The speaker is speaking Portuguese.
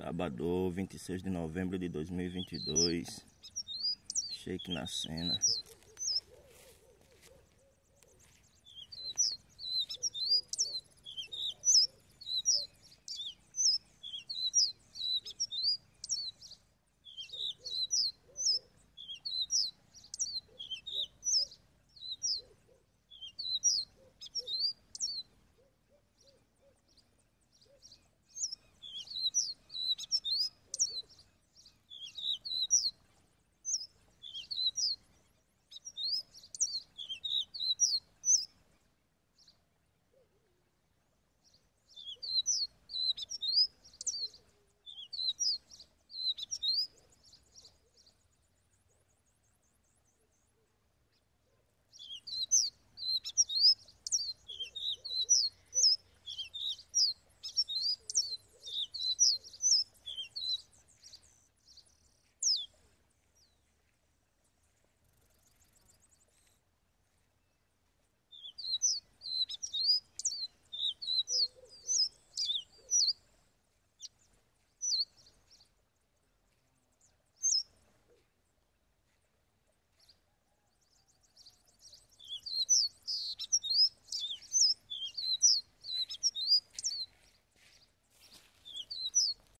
Sábado, 26 de novembro de 2022. Shake na cena.